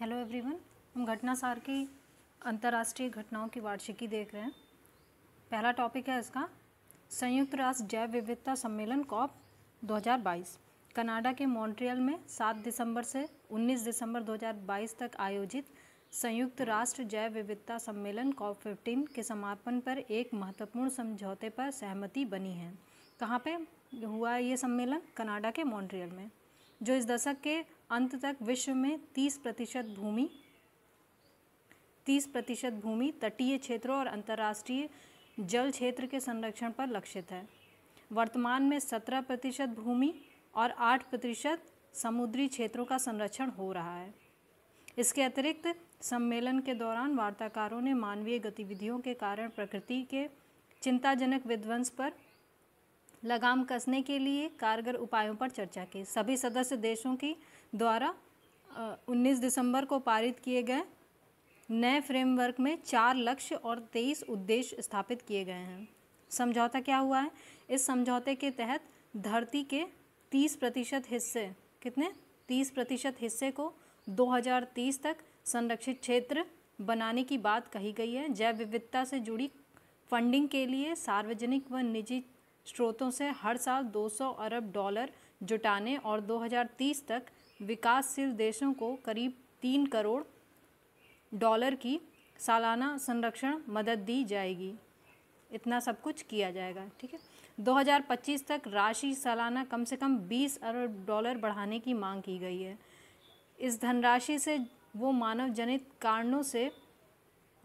hello everyone हम घटना सार की अंतर्राष्ट्रीय घटनाओं की वार्षिकी देख रहे हैं पहला टॉपिक है इसका संयुक्त राष्ट्र जैव विविधता सम्मेलन कॉप 2022 कनाडा के मॉन्ट्रियल में 7 दिसंबर से 19 दिसंबर 2022 तक आयोजित संयुक्त राष्ट्र जैव विविधता सम्मेलन कॉप 15 के समापन पर एक महत्वपूर्ण समझौते पर सहमति बनी है कहाँ पे हुआ है ये सम्मेलन कनाडा के मॉन्ट्रियल में जो इस दशक के अंत तक विश्व में 30 प्रतिशत भूमि 30 प्रतिशत भूमि तटीय क्षेत्रों और अंतर्राष्ट्रीय जल क्षेत्र के संरक्षण पर लक्षित है वर्तमान में 17 प्रतिशत भूमि और 8 प्रतिशत समुद्री क्षेत्रों का संरक्षण हो रहा है इसके अतिरिक्त सम्मेलन के दौरान वार्ताकारों ने मानवीय गतिविधियों के कारण प्रकृति के चिंताजनक विध्वंस पर लगाम कसने के लिए कारगर उपायों पर चर्चा की सभी सदस्य देशों की द्वारा 19 दिसंबर को पारित किए गए नए फ्रेमवर्क में चार लक्ष्य और तेईस उद्देश्य स्थापित किए गए हैं समझौता क्या हुआ है इस समझौते के तहत धरती के 30 प्रतिशत हिस्से कितने 30 प्रतिशत हिस्से को 2030 तक संरक्षित क्षेत्र बनाने की बात कही गई है जैव विविधता से जुड़ी फंडिंग के लिए सार्वजनिक व निजी स्रोतों से हर साल 200 अरब डॉलर जुटाने और 2030 तक विकासशील देशों को करीब तीन करोड़ डॉलर की सालाना संरक्षण मदद दी जाएगी इतना सब कुछ किया जाएगा ठीक है 2025 तक राशि सालाना कम से कम 20 अरब डॉलर बढ़ाने की मांग की गई है इस धनराशि से वो मानव जनित कारणों से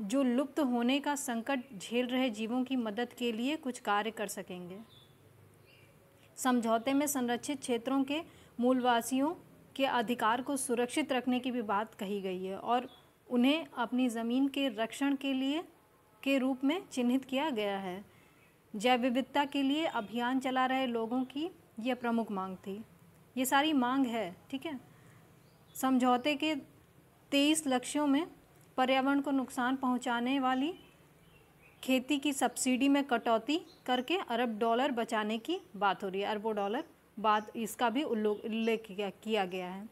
जो लुप्त होने का संकट झेल रहे जीवों की मदद के लिए कुछ कार्य कर सकेंगे समझौते में संरक्षित क्षेत्रों के मूलवासियों के अधिकार को सुरक्षित रखने की भी बात कही गई है और उन्हें अपनी ज़मीन के रक्षण के लिए के रूप में चिन्हित किया गया है जैव विविधता के लिए अभियान चला रहे लोगों की यह प्रमुख मांग थी ये सारी मांग है ठीक है समझौते के तेईस लक्ष्यों में पर्यावरण को नुकसान पहुंचाने वाली खेती की सब्सिडी में कटौती करके अरब डॉलर बचाने की बात हो रही है अरबों डॉलर बात इसका भी उल्लेख किया गया है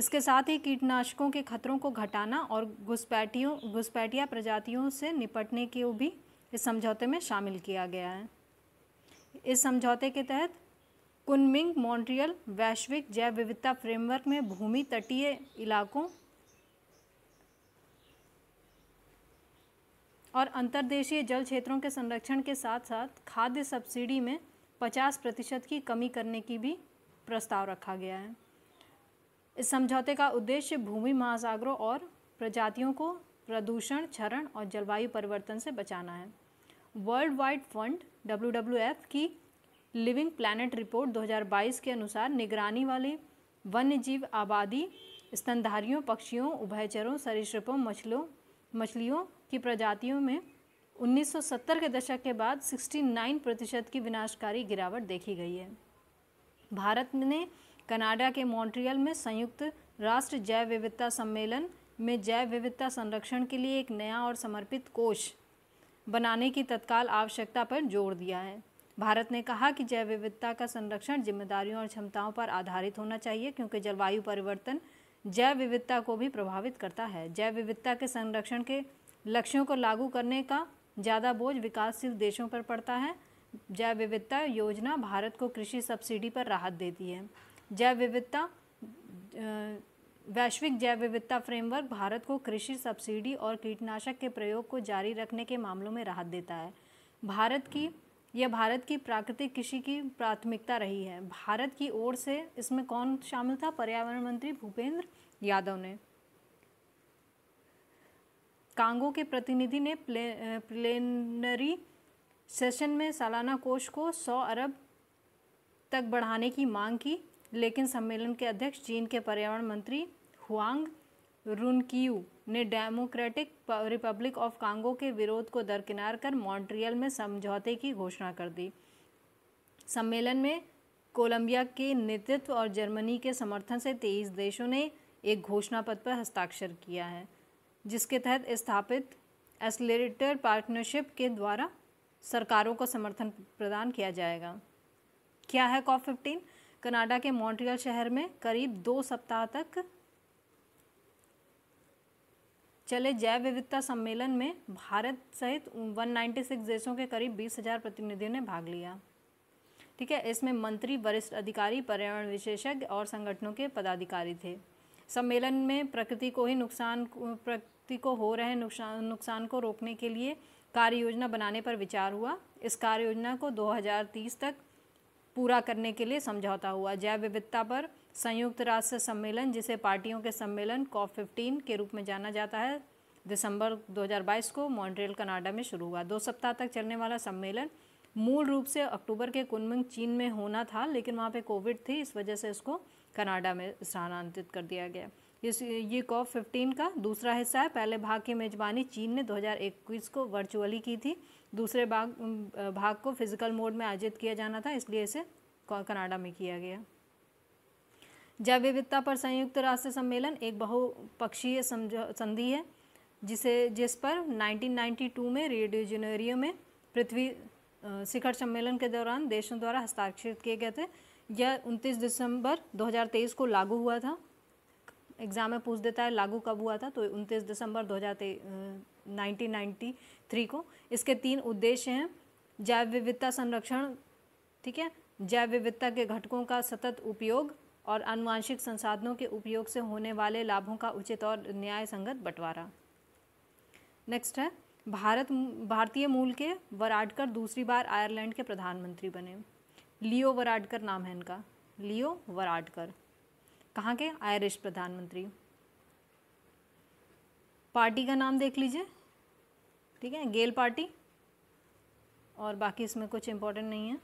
इसके साथ ही कीटनाशकों के खतरों को घटाना और घुसपैठियों घुसपैठिया प्रजातियों से निपटने के भी इस समझौते में शामिल किया गया है इस समझौते के तहत कुनमिंग मॉन्ट्रियल वैश्विक जैव विविधता फ्रेमवर्क में भूमि तटीय इलाकों और अंतर्देशीय जल क्षेत्रों के संरक्षण के साथ साथ खाद्य सब्सिडी में पचास प्रतिशत की कमी करने की भी प्रस्ताव रखा गया है इस समझौते का उद्देश्य भूमि महासागरों और प्रजातियों को प्रदूषण क्षरण और जलवायु परिवर्तन से बचाना है वर्ल्ड वाइड फंड डब्ल्यू की लिविंग प्लानट रिपोर्ट 2022 के अनुसार निगरानी वाले वन्य जीव आबादी स्तनधारियों पक्षियों उभयचरों सरीसृपों मछलों मछलियों की प्रजातियों में 1970 के दशक के बाद 69 प्रतिशत की विनाशकारी गिरावट देखी गई है भारत ने कनाडा के मॉन्ट्रियल में संयुक्त राष्ट्र जैव विविधता सम्मेलन में जैव विविधता संरक्षण के लिए एक नया और समर्पित कोष बनाने की तत्काल आवश्यकता पर जोर दिया है भारत ने कहा कि जैव विविधता का संरक्षण जिम्मेदारियों और क्षमताओं पर आधारित होना चाहिए क्योंकि जलवायु परिवर्तन जैव विविधता को भी प्रभावित करता है जैव विविधता के संरक्षण के लक्ष्यों को लागू करने का ज़्यादा बोझ विकासशील देशों पर पड़ता है जैव विविधता योजना भारत को कृषि सब्सिडी पर राहत देती है जैव विविधता वैश्विक जैव विविधता फ्रेमवर्क भारत को कृषि सब्सिडी और कीटनाशक के प्रयोग को जारी रखने के मामलों में राहत देता है भारत की यह भारत की प्राकृतिक कृषि की प्राथमिकता रही है भारत की ओर से इसमें कौन शामिल था पर्यावरण मंत्री भूपेंद्र यादव ने कांगो के प्रतिनिधि ने प्ले, प्लेनरी सेशन में सालाना कोष को 100 अरब तक बढ़ाने की मांग की लेकिन सम्मेलन के अध्यक्ष चीन के पर्यावरण मंत्री हुआंग रुनकियू ने डेमोक्रेटिक रिपब्लिक ऑफ कांगो के विरोध को दरकिनार कर मॉन्ट्रियल में समझौते की घोषणा कर दी सम्मेलन में कोलंबिया के नेतृत्व और जर्मनी के समर्थन से तेईस देशों ने एक घोषणा पत्र पर हस्ताक्षर किया है जिसके तहत स्थापित एसलेटर पार्टनरशिप के द्वारा सरकारों को समर्थन प्रदान किया जाएगा क्या है कॉप फिफ्टीन कनाडा के मॉन्ट्रियल शहर में करीब दो सप्ताह तक चले जैव विविधता सम्मेलन में भारत सहित 196 देशों के करीब बीस हजार प्रतिनिधियों ने भाग लिया ठीक है इसमें मंत्री वरिष्ठ अधिकारी पर्यावरण विशेषज्ञ और संगठनों के पदाधिकारी थे सम्मेलन में प्रकृति को ही नुकसान प्रकृति को हो रहे नुकसान नुकसान को रोकने के लिए कार्य योजना बनाने पर विचार हुआ इस कार्य योजना को 2030 तक पूरा करने के लिए समझौता हुआ जैव विविधता पर संयुक्त राष्ट्र सम्मेलन जिसे पार्टियों के सम्मेलन कॉप फिफ्टीन के रूप में जाना जाता है दिसंबर 2022 को मॉन्ट्रियल कनाडा में शुरू हुआ दो सप्ताह तक चलने वाला सम्मेलन मूल रूप से अक्टूबर के कुनमिंग चीन में होना था लेकिन वहाँ पे कोविड थी इस वजह से इसको कनाडा में स्थानांतरित कर दिया गया इस ये कॉप फिफ्टीन का दूसरा हिस्सा है पहले भाग की मेज़बानी चीन ने 2021 को वर्चुअली की थी दूसरे भाग भाग को फिजिकल मोड में आयोजित किया जाना था इसलिए इसे कनाडा में किया गया जैव विविधता पर संयुक्त राष्ट्र सम्मेलन एक बहुपक्षीय संधि है जिसे जिस पर 1992 में रेडियो में पृथ्वी शिखर सम्मेलन के दौरान देशों द्वारा हस्ताक्षरित किए गए थे यह 29 दिसंबर 2023 को लागू हुआ था एग्ज़ाम में पूछ देता है लागू कब हुआ था तो 29 दिसंबर 1993 को इसके तीन उद्देश्य हैं जैव विविधता संरक्षण ठीक है जैव विविधता के घटकों का सतत उपयोग और अनुवांशिक संसाधनों के उपयोग से होने वाले लाभों का उचित और न्याय संगत बंटवारा नेक्स्ट है भारत भारतीय मूल के वराडकर दूसरी बार आयरलैंड के प्रधानमंत्री बने लियो वराडकर नाम है इनका लियो वराडकर कहाँ के आयरिश प्रधानमंत्री पार्टी का नाम देख लीजिए ठीक है गेल पार्टी और बाकी इसमें कुछ इम्पोर्टेंट नहीं है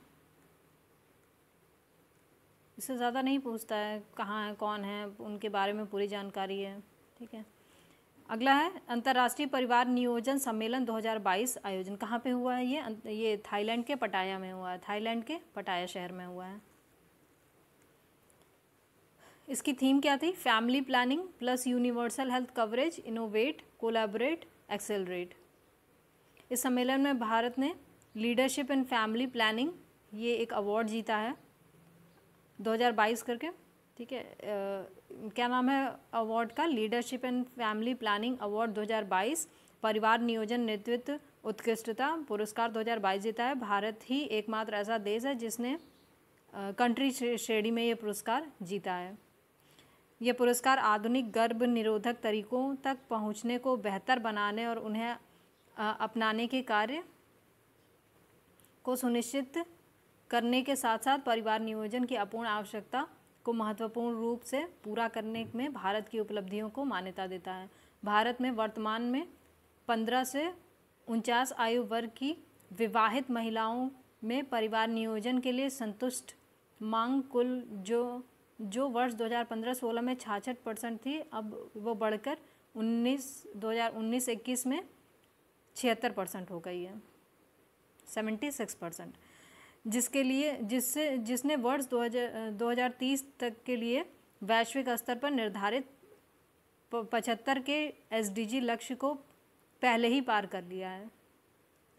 इससे ज़्यादा नहीं पूछता है कहाँ है कौन है उनके बारे में पूरी जानकारी है ठीक है अगला है अंतर्राष्ट्रीय परिवार नियोजन सम्मेलन 2022 आयोजन कहाँ पे हुआ है ये अं, ये थाईलैंड के पटाया में हुआ है थाईलैंड के पटाया शहर में हुआ है इसकी थीम क्या थी family planning plus universal health coverage innovate collaborate accelerate इस सम्मेलन में भारत ने लीडरशिप इन फैमिली प्लानिंग ये एक अवार्ड जीता है 2022 करके ठीक है क्या नाम है अवार्ड का leadership and family planning award 2022 परिवार नियोजन नेतृत्व उत्कृष्टता पुरस्कार 2022 जीता है भारत ही एकमात्र ऐसा देश है जिसने कंट्री श्रेणी में ये पुरस्कार जीता है ये पुरस्कार आधुनिक गर्भ निरोधक तरीकों तक पहुंचने को बेहतर बनाने और उन्हें अपनाने के कार्य को सुनिश्चित करने के साथ साथ परिवार नियोजन की अपूर्ण आवश्यकता को महत्वपूर्ण रूप से पूरा करने में भारत की उपलब्धियों को मान्यता देता है भारत में वर्तमान में पंद्रह से उनचास आयु वर्ग की विवाहित महिलाओं में परिवार नियोजन के लिए संतुष्ट मांग कुल जो जो वर्ष 2015-16 में छाछठ परसेंट थी अब वो बढ़कर 19 2019-21 में छिहत्तर परसेंट हो गई है सेवेंटी सिक्स परसेंट जिसके लिए जिससे जिसने वर्ष 2030 तक के लिए वैश्विक स्तर पर निर्धारित पचहत्तर के एस लक्ष्य को पहले ही पार कर लिया है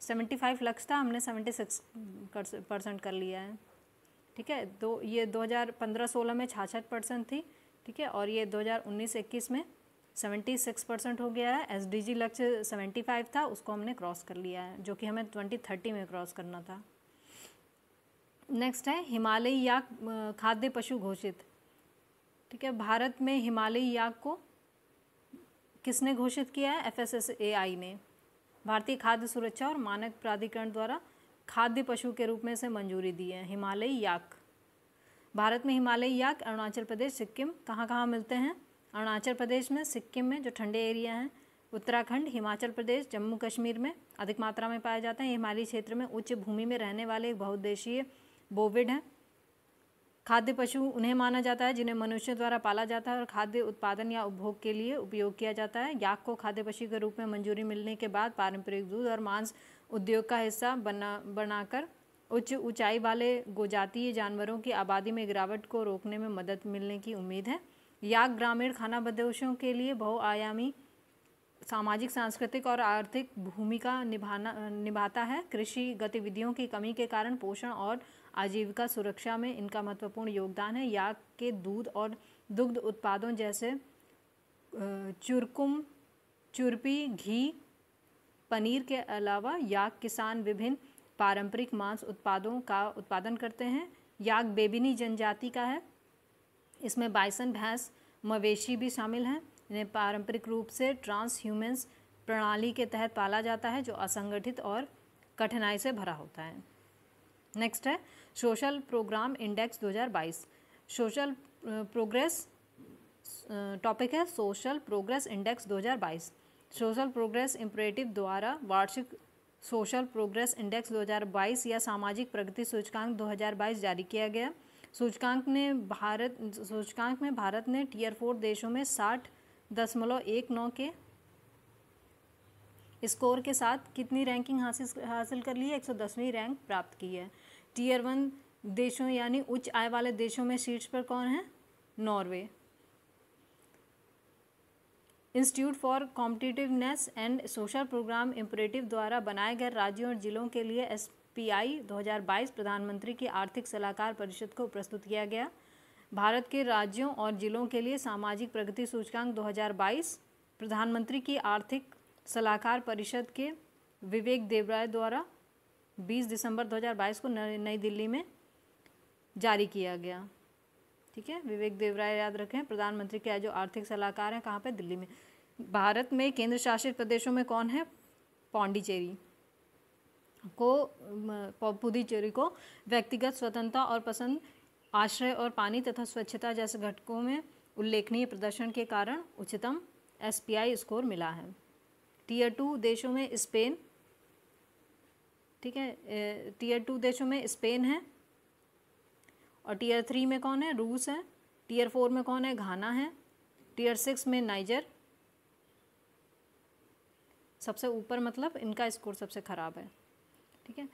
सेवेंटी फाइव लक्ष्य था हमने सेवेंटी सिक्स परसेंट कर लिया है ठीक है दो ये 2015-16 में छाछठ परसेंट थी ठीक है और ये 2019-21 में सेवेंटी सिक्स परसेंट हो गया है एस लक्ष्य सेवेंटी फाइव था उसको हमने क्रॉस कर लिया है जो कि हमें ट्वेंटी थर्टी में क्रॉस करना था नेक्स्ट है हिमालयी याक खाद्य पशु घोषित ठीक है भारत में हिमालयी याक को किसने घोषित किया है एफ ने भारतीय खाद्य सुरक्षा और मानक प्राधिकरण द्वारा खाद्य पशु के रूप में इसे मंजूरी दी है हिमालयी याक भारत में हिमालयी याक अरुणाचल प्रदेश सिक्किम कहाँ कहाँ मिलते हैं अरुणाचल प्रदेश में सिक्किम में जो ठंडे एरिया हैं उत्तराखंड हिमाचल प्रदेश जम्मू कश्मीर में अधिक मात्रा में पाए जाते हैं हिमालयी क्षेत्र में उच्च भूमि में रहने वाले एक बहुउद्देशीय बोविड हैं खाद्य पशु उन्हें माना जाता है जिन्हें मनुष्य द्वारा पाला जाता है और खाद्य उत्पादन या उपभोग के लिए उपयोग किया जाता है याक को खाद्य पशु के रूप में मंजूरी मिलने के बाद पारंपरिक दूध और मांस उद्योग का हिस्सा बना बनाकर उच्च ऊंचाई वाले गोजातीय जानवरों की आबादी में गिरावट को रोकने में मदद मिलने की उम्मीद है याक ग्रामीण खाना बदोशों के लिए बहुआयामी सामाजिक सांस्कृतिक और आर्थिक भूमिका निभाना निभाता है कृषि गतिविधियों की कमी के कारण पोषण और आजीविका सुरक्षा में इनका महत्वपूर्ण योगदान है याक के दूध और दुग्ध उत्पादों जैसे चुरकुम चुरपी घी पनीर के अलावा याक किसान विभिन्न पारंपरिक मांस उत्पादों का उत्पादन करते हैं याक बेबिनी जनजाति का है इसमें बाइसन भैंस मवेशी भी शामिल हैं इन्हें पारंपरिक रूप से ट्रांस ह्यूमेंस प्रणाली के तहत पाला जाता है जो असंगठित और कठिनाई से भरा होता है नेक्स्ट है social program index 2022 social progress topic है social progress index 2022 social progress imperative द्वारा वार्षिक सोशल प्रोग्रेस इंडेक्स 2022 या सामाजिक प्रगति सूचकांक 2022 जारी किया गया सूचकांक ने भारत सूचकांक में भारत ने टीयर फोर देशों में साठ दशमलव एक नौ के स्कोर के साथ कितनी रैंकिंग हासिल हासिल कर ली है एक सौ दसवीं रैंक प्राप्त की है टीयर वन देशों यानी उच्च आय वाले देशों में शीर्ष पर कौन है Norway Institute for Competitiveness and Social Program Imperative द्वारा बनाए गए राज्यों और जिलों के लिए एस पी आई दो हजार बाईस प्रधानमंत्री की आर्थिक सलाहकार परिषद को प्रस्तुत किया गया भारत के राज्यों और जिलों के लिए सामाजिक प्रगति सूचकांक दो हजार बाईस प्रधानमंत्री की आर्थिक सलाहकार परिषद के विवेक देवराय द्वारा 20 दिसंबर 2022 को नई दिल्ली में जारी किया गया ठीक है विवेक देवराय याद रखें प्रधानमंत्री के जो आर्थिक सलाहकार हैं कहाँ पर दिल्ली में भारत में केंद्र शासित प्रदेशों में कौन है पौंडीचेरी को पुदुचेरी को व्यक्तिगत स्वतंत्रता और पसंद आश्रय और पानी तथा स्वच्छता जैसे घटकों में उल्लेखनीय प्रदर्शन के कारण उच्चतम एसपीआई स्कोर मिला है टीयर टू देशों में स्पेन ठीक है टीयर टू देशों में स्पेन है और टीयर थ्री में कौन है रूस है टीयर फोर में कौन है घाना है टीयर सिक्स में नाइजर सबसे ऊपर मतलब इनका स्कोर सबसे ख़राब है ठीक है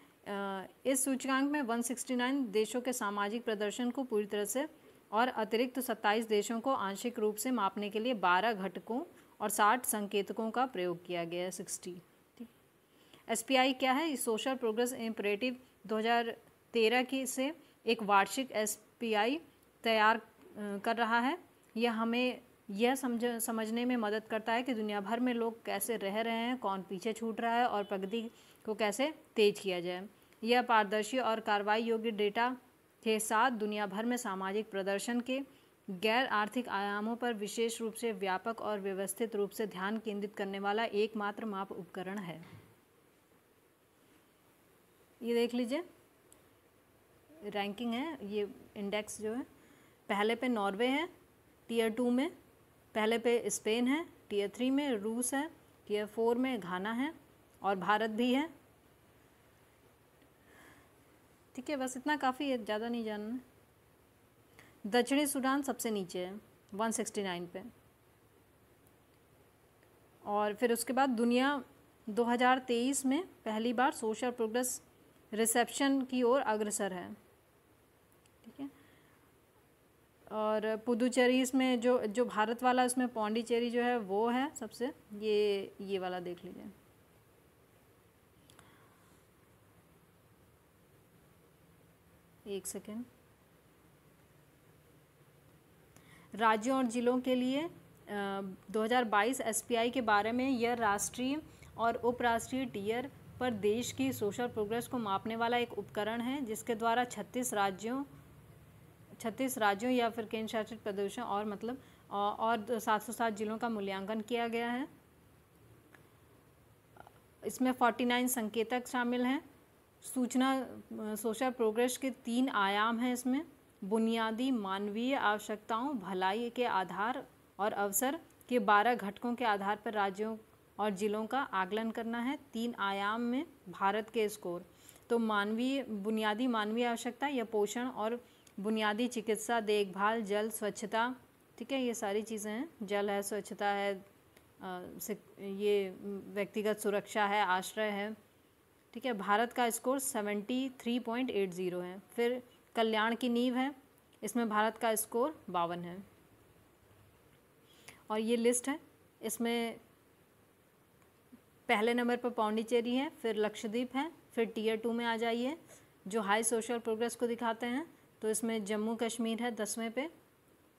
इस सूचकांक में 169 देशों के सामाजिक प्रदर्शन को पूरी तरह से और अतिरिक्त 27 देशों को आंशिक रूप से मापने के लिए 12 घटकों और 60 संकेतकों का प्रयोग किया गया है सिक्सटी एसपीआई क्या है सोशल प्रोग्रेस इम्परेटिव 2013 की से एक वार्षिक एसपीआई तैयार कर रहा है यह हमें यह समझ समझने में मदद करता है कि दुनिया भर में लोग कैसे रह रहे हैं कौन पीछे छूट रहा है और प्रगति को कैसे तेज किया जाए यह पारदर्शी और कार्रवाई योग्य डेटा के साथ दुनिया भर में सामाजिक प्रदर्शन के गैर आर्थिक आयामों पर विशेष रूप से व्यापक और व्यवस्थित रूप से ध्यान केंद्रित करने वाला एकमात्र माप उपकरण है ये देख लीजिए रैंकिंग है ये इंडेक्स जो है पहले पे नॉर्वे है टीयर टू में पहले पे स्पेन है टीयर थ्री में रूस है टीयर फोर में घाना है और भारत भी है ठीक है बस इतना काफ़ी है ज़्यादा नहीं जानना दक्षिणी सूडान सबसे नीचे है 169 पे और फिर उसके बाद दुनिया 2023 में पहली बार सोशल प्रोग्रेस रिसेप्शन की ओर अग्रसर है ठीक है और पुदुचेरी इसमें जो जो भारत वाला उसमें पौंडीचेरी जो है वो है सबसे ये ये वाला देख लीजिए एक सेकेंड राज्यों और ज़िलों के लिए 2022 एसपीआई के बारे में यह राष्ट्रीय और उपराष्ट्रीय टीयर पर देश की सोशल प्रोग्रेस को मापने वाला एक उपकरण है जिसके द्वारा छत्तीस राज्यों छत्तीस राज्यों या फिर केंद्र शासित प्रदेशों और मतलब और सात सौ सात जिलों का मूल्यांकन किया गया है इसमें फोर्टी नाइन संकेतक शामिल हैं सूचना सोशल प्रोग्रेस के तीन आयाम हैं इसमें बुनियादी मानवीय आवश्यकताओं भलाई के आधार और अवसर के बारह घटकों के आधार पर राज्यों और ज़िलों का आकलन करना है तीन आयाम में भारत के स्कोर तो मानवीय बुनियादी मानवीय आवश्यकता या पोषण और बुनियादी चिकित्सा देखभाल जल स्वच्छता ठीक है ये सारी चीज़ें हैं जल है स्वच्छता है ये व्यक्तिगत सुरक्षा है आश्रय है ठीक है भारत का score seventy three point eight zero है फिर कल्याण की नींव है इसमें भारत का स्कोर बावन है और ये लिस्ट है इसमें पहले नंबर पर पौंडीचेरी है फिर लक्षद्वीप है फिर टीयर टू में आ जाइए जो हाई सोशल प्रोग्रेस को दिखाते हैं तो इसमें जम्मू कश्मीर है दसवें पे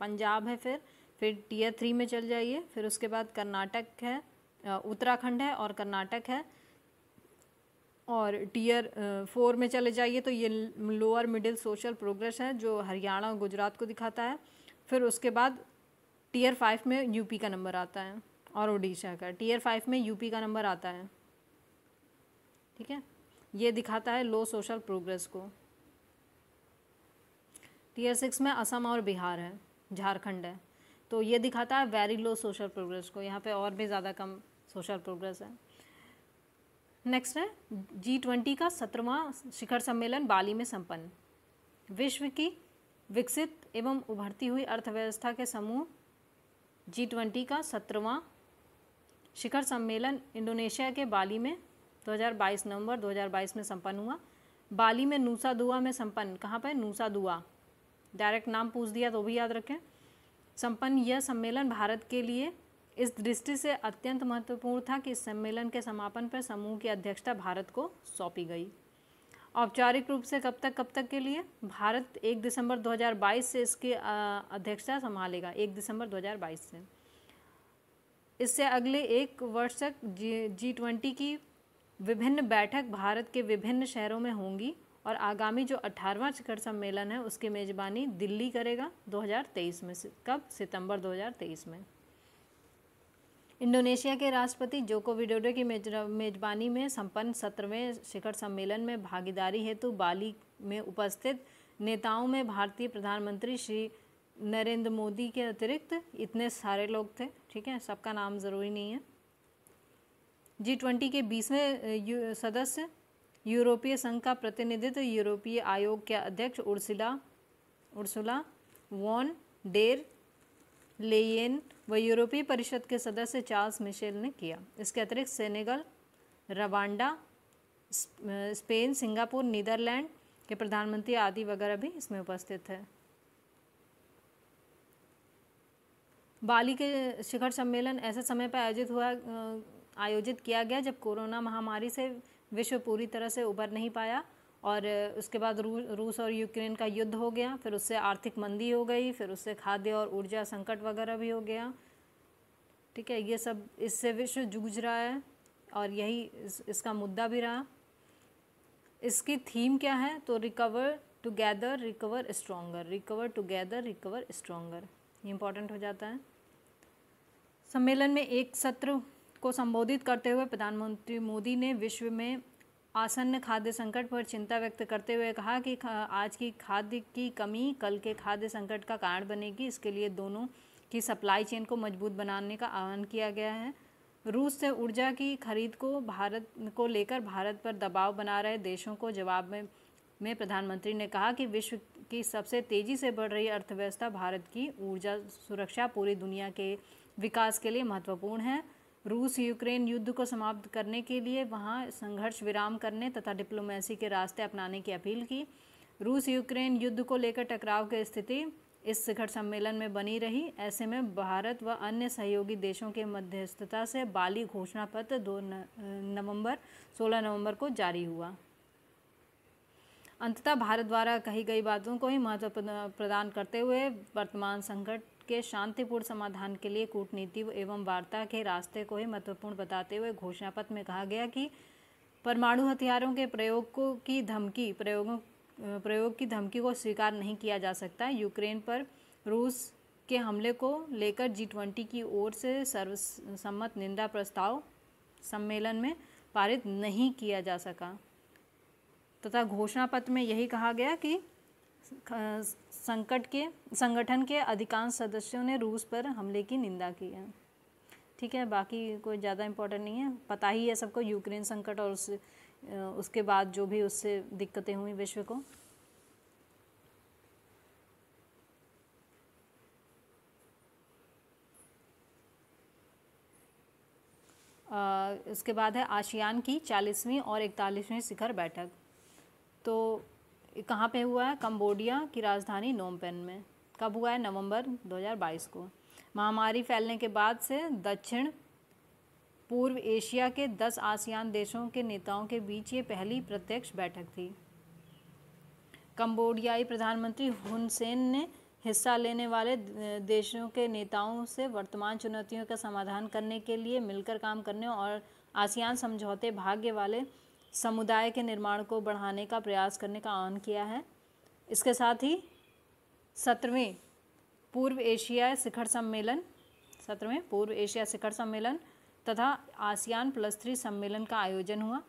पंजाब है फिर फिर टीयर थ्री में चल जाइए फिर उसके बाद कर्नाटक है उत्तराखंड है और कर्नाटक है और टीयर फोर में चले जाइए तो ये लोअर मिडिल सोशल प्रोग्रेस है जो हरियाणा और गुजरात को दिखाता है फिर उसके बाद टीयर फाइव में यूपी का नंबर आता है और उड़ीसा का टीयर फाइव में यूपी का नंबर आता है ठीक है ये दिखाता है लो सोशल प्रोग्रेस को टीयर सिक्स में असम और बिहार है झारखंड है तो ये दिखाता है वेरी लो सोशल प्रोग्रेस को यहाँ पे और भी ज़्यादा कम सोशल प्रोग्रेस है नेक्स्ट है जी ट्वेंटी का सत्रहवां शिखर सम्मेलन बाली में संपन्न विश्व की विकसित एवं उभरती हुई अर्थव्यवस्था के समूह जी ट्वेंटी का सत्रहवां शिखर सम्मेलन इंडोनेशिया के बाली में 2022 नवंबर 2022 में संपन्न हुआ बाली में नूसा दुआ में संपन्न कहाँ पर नूसा दुआ डायरेक्ट नाम पूछ दिया तो भी याद रखें संपन्न यह सम्मेलन भारत के लिए इस दृष्टि से अत्यंत महत्वपूर्ण था कि इस सम्मेलन के समापन पर समूह की अध्यक्षता भारत को सौंपी गई औपचारिक रूप से कब तक कब तक के लिए भारत 1 दिसंबर 2022 से इसकी अध्यक्षता संभालेगा 1 दिसंबर 2022 से इससे अगले एक वर्ष तक जी जी ट्वेंटी की विभिन्न बैठक भारत के विभिन्न शहरों में होंगी और आगामी जो अठारहवां शिखर सम्मेलन है उसकी मेज़बानी दिल्ली करेगा 2023 में कब सितंबर 2023 में इंडोनेशिया के राष्ट्रपति जोको विडोडो की मेजबानी में संपन्न सत्रहवें शिखर सम्मेलन में भागीदारी हेतु बाली में उपस्थित नेताओं में भारतीय प्रधानमंत्री श्री नरेंद्र मोदी के अतिरिक्त इतने सारे लोग थे ठीक है सबका नाम ज़रूरी नहीं है जी ट्वेंटी के बीसवें सदस्य यूरोपीय संघ का प्रतिनिधित्व यूरोपीय आयोग के अध्यक्ष Ursula Ursula von der Leyen व यूरोपीय परिषद के सदस्य चार्ल्स मिशेल ने किया इसके अतिरिक्त Senegal Rwanda Spain Singapore Netherlands के प्रधानमंत्री आदि वगैरह भी इसमें उपस्थित है बाली के शिखर सम्मेलन ऐसे समय पर आयोजित हुआ आयोजित किया गया जब कोरोना महामारी से विश्व पूरी तरह से उभर नहीं पाया और उसके बाद रू, रूस और यूक्रेन का युद्ध हो गया फिर उससे आर्थिक मंदी हो गई फिर उससे खाद्य और ऊर्जा संकट वगैरह भी हो गया ठीक है ये सब इससे विश्व जूझ रहा है और यही इस, इसका मुद्दा भी रहा इसकी थीम क्या है तो recover together recover stronger recover together recover stronger ये इंपॉर्टेंट हो जाता है सम्मेलन में एक सत्र को संबोधित करते हुए प्रधानमंत्री मोदी ने विश्व में आसन्न खाद्य संकट पर चिंता व्यक्त करते हुए कहा कि आज की खाद्य की कमी कल के खाद्य संकट का कारण बनेगी इसके लिए दोनों की सप्लाई चेन को मजबूत बनाने का आह्वान किया गया है रूस से ऊर्जा की खरीद को भारत को लेकर भारत पर दबाव बना रहे देशों को जवाब में में प्रधानमंत्री ने कहा कि विश्व की सबसे तेज़ी से बढ़ रही अर्थव्यवस्था भारत की ऊर्जा सुरक्षा पूरी दुनिया के विकास के लिए महत्वपूर्ण है रूस यूक्रेन युद्ध को समाप्त करने के लिए वहाँ संघर्ष विराम करने तथा डिप्लोमेसी के रास्ते अपनाने की अपील की रूस यूक्रेन युद्ध को लेकर टकराव की स्थिति इस शिखर सम्मेलन में बनी रही ऐसे में भारत व अन्य सहयोगी देशों के मध्यस्थता से बाली घोषणा पत्र दो नवंबर सोलह नवंबर को जारी हुआ अंततः भारत द्वारा कही गई बातों को ही महत्व प्रदान करते हुए वर्तमान संकट के शांतिपूर्ण समाधान के लिए कूटनीति एवं वार्ता के रास्ते को ही महत्वपूर्ण बताते हुए घोषणा पत्र में कहा गया कि परमाणु हथियारों के प्रयोग को की धमकी प्रयोगों प्रयोग की धमकी को स्वीकार नहीं किया जा सकता यूक्रेन पर रूस के हमले को लेकर जी ट्वेंटी की ओर से सर्वसम्मत निंदा प्रस्ताव सम्मेलन में पारित नहीं किया जा सका तथा घोषणा पत्र में यही कहा गया कि संकट के संगठन के अधिकांश सदस्यों ने रूस पर हमले की निंदा की है ठीक है बाकी कोई ज़्यादा इम्पोर्टेंट नहीं है पता ही है सबको यूक्रेन संकट और उस उसके बाद जो भी उससे दिक्कतें हुई विश्व को उसके बाद है आशियान की चालीसवीं और इकतालीसवीं शिखर बैठक तो कहाँ पे हुआ है कंबोडिया की राजधानी नोमपेन में कब हुआ है नवंबर 2022 को महामारी फैलने के बाद से दक्षिण पूर्व एशिया के 10 आसियान देशों के नेताओं के बीच ये पहली प्रत्यक्ष बैठक थी कंबोडियाई प्रधानमंत्री हुन सेन ने हिस्सा लेने वाले देशों के नेताओं से वर्तमान चुनौतियों का समाधान करने के लिए मिलकर काम करने और आसियान समझौते भाग्य वाले समुदाय के निर्माण को बढ़ाने का प्रयास करने का आह्वान किया है इसके साथ ही सत्रहवें पूर्व एशिया शिखर सम्मेलन सत्रहवें पूर्व एशिया शिखर सम्मेलन तथा आसियान प्लस थ्री सम्मेलन का आयोजन हुआ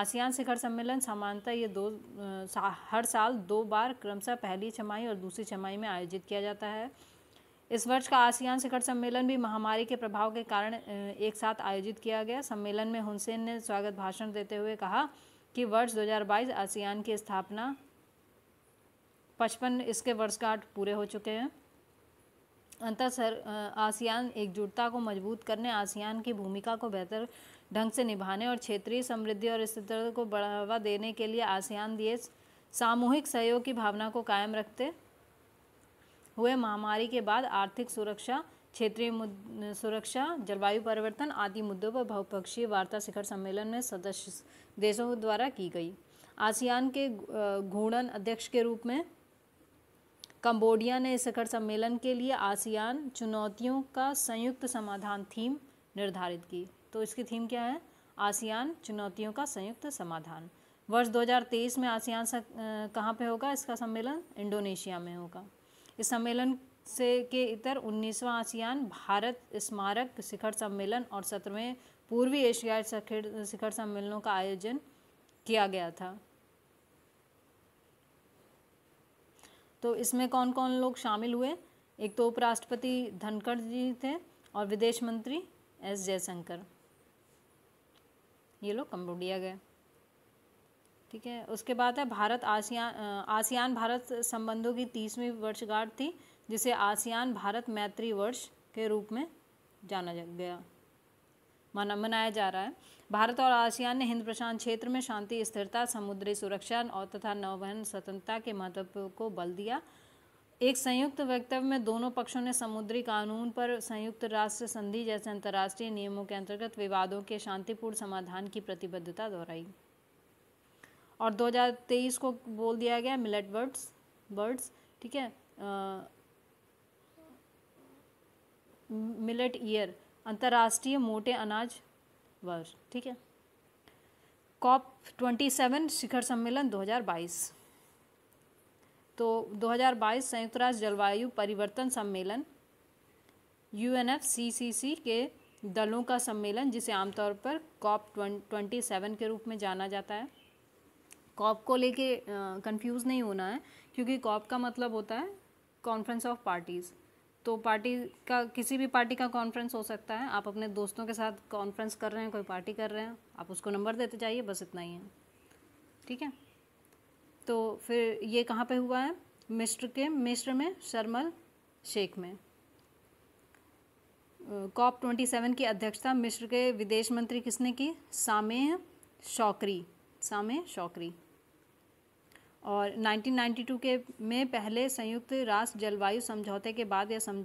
आसियान शिखर सम्मेलन सामान्यतः ये दो सा, हर साल दो बार क्रमशः पहली छमाई और दूसरी छमाई में आयोजित किया जाता है इस वर्ष का आसियान शिखर सम्मेलन भी महामारी के प्रभाव के कारण एक साथ आयोजित किया गया सम्मेलन में हुसैन ने स्वागत भाषण देते हुए कहा कि वर्ष 2022 आसियान की स्थापना पचपन इसके वर्षगांठ पूरे हो चुके हैं अंतर सर आसियान एकजुटता को मजबूत करने आसियान की भूमिका को बेहतर ढंग से निभाने और क्षेत्रीय समृद्धि और स्थिरता को बढ़ावा देने के लिए आसियान दिए सामूहिक सहयोग की भावना को कायम रखते हुए महामारी के बाद आर्थिक सुरक्षा क्षेत्रीय सुरक्षा जलवायु परिवर्तन आदि मुद्दों पर बहुपक्षीय वार्ता शिखर सम्मेलन में सदस्य देशों द्वारा की गई आसियान के घूर्णन अध्यक्ष के रूप में कंबोडिया ने इस शिखर सम्मेलन के लिए आसियान चुनौतियों का संयुक्त समाधान थीम निर्धारित की तो इसकी थीम क्या है आसियान चुनौतियों का संयुक्त समाधान वर्ष 2023 में आसियान कहाँ पे होगा इसका सम्मेलन इंडोनेशिया में होगा इस सम्मेलन से के इतर उन्नीसवा आसियान भारत स्मारक शिखर सम्मेलन और सत्रहवें पूर्वी एशियाई शिखर सम्मेलनों का आयोजन किया गया था तो इसमें कौन कौन लोग शामिल हुए एक तो उपराष्ट्रपति धनखड़ जी थे और विदेश मंत्री एस जयशंकर ये लोग कंबोडिया गए ठीक है उसके बाद है भारत आसियान आसियान भारत संबंधों की तीसवीं वर्षगांठ थी जिसे आसियान भारत मैत्री वर्ष के रूप में जाना गया माना मनाया जा रहा है भारत और आसियान ने हिंद प्रशांत क्षेत्र में शांति स्थिरता समुद्री सुरक्षा और तथा नौवहन स्वतंत्रता के महत्व को बल दिया एक संयुक्त वक्तव्य में दोनों पक्षों ने समुद्री कानून पर संयुक्त राष्ट्र संधि जैसे अंतर्राष्ट्रीय नियमों के अंतर्गत विवादों के शांतिपूर्ण समाधान की प्रतिबद्धता दोहराई और 2023 को बोल दिया गया मिलेट बर्ड्स बर्ड्स ठीक है मिलेट ईयर अंतर्राष्ट्रीय मोटे अनाज वर्ष ठीक है कॉप 27 शिखर सम्मेलन 2022 तो 2022 संयुक्त राष्ट्र जलवायु परिवर्तन सम्मेलन यू एन के दलों का सम्मेलन जिसे आमतौर पर कॉप 27 के रूप में जाना जाता है कॉप को लेके कंफ्यूज नहीं होना है क्योंकि कॉप का मतलब होता है कॉन्फ्रेंस ऑफ पार्टीज़ तो पार्टी का किसी भी पार्टी का कॉन्फ्रेंस हो सकता है आप अपने दोस्तों के साथ कॉन्फ्रेंस कर रहे हैं कोई पार्टी कर रहे हैं आप उसको नंबर देते जाइए बस इतना ही है ठीक है तो फिर ये कहाँ पे हुआ है मिस्र के मिस्र में शर्मल शेख में कॉप ट्वेंटी सेवन की अध्यक्षता मिस्र के विदेश मंत्री किसने की सामे शौकरी सामे शौकरी और 1992 के में पहले संयुक्त राष्ट्र जलवायु समझौते के बाद यह सम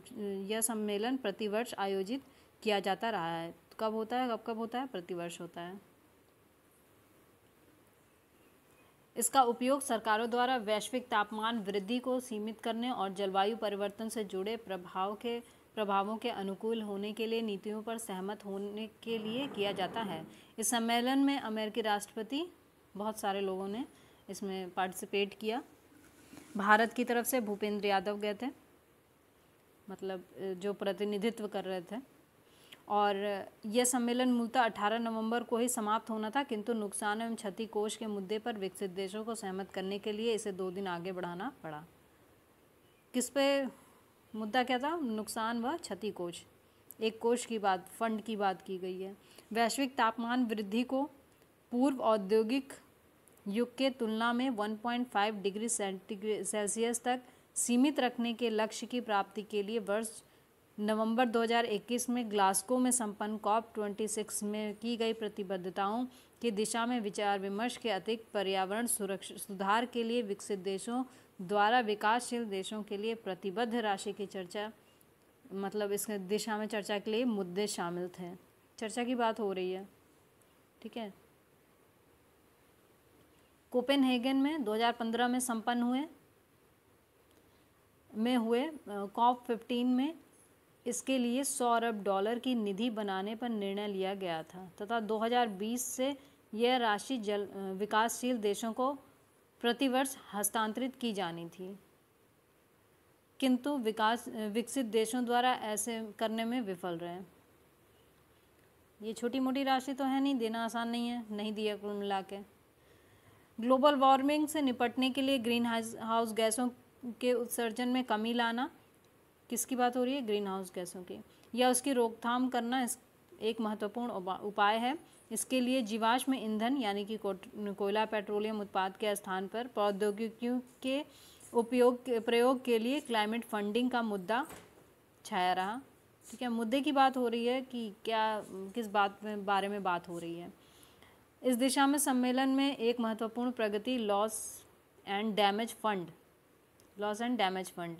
यह सम्मेलन प्रतिवर्ष आयोजित किया जाता रहा है कब होता है कब कब होता है प्रतिवर्ष होता है इसका उपयोग सरकारों द्वारा वैश्विक तापमान वृद्धि को सीमित करने और जलवायु परिवर्तन से जुड़े प्रभाव के प्रभावों के अनुकूल होने के लिए नीतियों पर सहमत होने के लिए किया जाता है इस सम्मेलन में अमेरिकी राष्ट्रपति बहुत सारे लोगों ने इसमें पार्टिसिपेट किया भारत की तरफ से भूपेंद्र यादव गए थे मतलब जो प्रतिनिधित्व कर रहे थे और यह सम्मेलन मूलतः 18 नवंबर को ही समाप्त होना था किंतु नुकसान एवं क्षति कोष के मुद्दे पर विकसित देशों को सहमत करने के लिए इसे दो दिन आगे बढ़ाना पड़ा किस पे मुद्दा क्या था नुकसान व क्षति कोष एक कोष की बात फंड की बात की गई है वैश्विक तापमान वृद्धि को पूर्व औद्योगिक युग के तुलना में 1.5 डिग्री सेल्सियस तक सीमित रखने के लक्ष्य की प्राप्ति के लिए वर्ष नवंबर 2021 में ग्लास्को में संपन्न कॉप 26 में की गई प्रतिबद्धताओं की दिशा में विचार विमर्श के अतिरिक्त पर्यावरण सुरक्षा सुधार के लिए विकसित देशों द्वारा विकासशील देशों के लिए प्रतिबद्ध राशि की चर्चा मतलब इस दिशा में चर्चा के लिए मुद्दे शामिल थे चर्चा की बात हो रही है ठीक है कोपेनहेगन में 2015 में संपन्न हुए में हुए कॉप फिफ्टीन में इसके लिए सौ अरब डॉलर की निधि बनाने पर निर्णय लिया गया था तथा 2020 से यह राशि जल विकासशील देशों को प्रतिवर्ष हस्तांतरित की जानी थी किंतु विकास विकसित देशों द्वारा ऐसे करने में विफल रहे ये छोटी मोटी राशि तो है नहीं देना आसान नहीं है नहीं दिया कुल मिला के ग्लोबल वार्मिंग से निपटने के लिए ग्रीन हाउस गैसों के उत्सर्जन में कमी लाना किसकी बात हो रही है ग्रीन हाउस गैसों की या उसकी रोकथाम करना इस एक महत्वपूर्ण उपाय है इसके लिए जीवाश्म ईंधन यानी कि कोयला पेट्रोलियम उत्पाद के स्थान पर प्रौद्योगिकियों के उपयोग प्रयोग के लिए क्लाइमेट फंडिंग का मुद्दा छाया रहा ठीक है मुद्दे की बात हो रही है कि क्या किस बात में बारे में बात हो रही है इस दिशा में सम्मेलन में एक महत्वपूर्ण प्रगति loss and damage fund loss and damage fund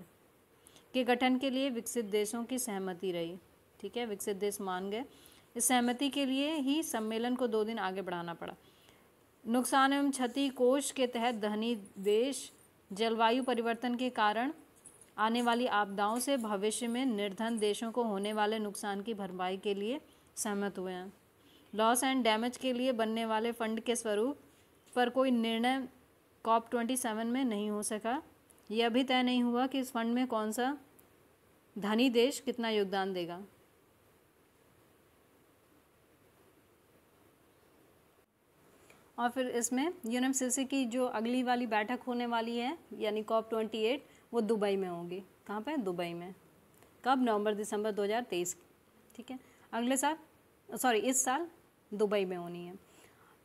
के गठन के लिए विकसित देशों की सहमति रही ठीक है विकसित देश मान गए इस सहमति के लिए ही सम्मेलन को दो दिन आगे बढ़ाना पड़ा नुकसान एवं क्षति कोष के तहत धनी देश जलवायु परिवर्तन के कारण आने वाली आपदाओं से भविष्य में निर्धन देशों को होने वाले नुकसान की भरपाई के लिए सहमत हुए हैं लॉस एंड डैमेज के लिए बनने वाले फंड के स्वरूप पर कोई निर्णय कॉप ट्वेंटी सेवन में नहीं हो सका यह अभी तय नहीं हुआ कि इस फंड में कौन सा धनी देश कितना योगदान देगा और फिर इसमें यूएनएफसीसी की जो अगली वाली बैठक होने वाली है यानी कॉप ट्वेंटी एट वो दुबई में होगी कहाँ पे दुबई में कब नवंबर दिसंबर 2023 ठीक है अगले साल सॉरी इस साल दुबई में होनी है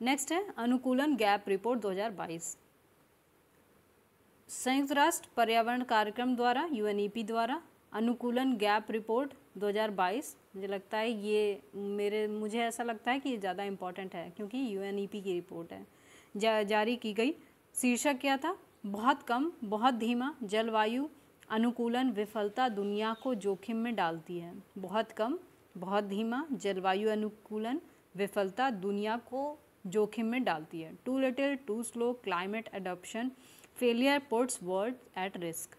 नेक्स्ट है अनुकूलन गैप रिपोर्ट 2022 संयुक्त राष्ट्र पर्यावरण कार्यक्रम द्वारा यू e द्वारा अनुकूलन गैप रिपोर्ट 2022 मुझे लगता है ये मेरे मुझे ऐसा लगता है कि ये ज़्यादा इम्पॉर्टेंट है क्योंकि यू e की रिपोर्ट है जा, जारी की गई शीर्षक क्या था बहुत कम बहुत धीमा जलवायु अनुकूलन विफलता दुनिया को जोखिम में डालती है बहुत कम बहुत धीमा जलवायु अनुकूलन विफलता दुनिया को जोखिम में डालती है too little too slow climate adoption failure puts world at risk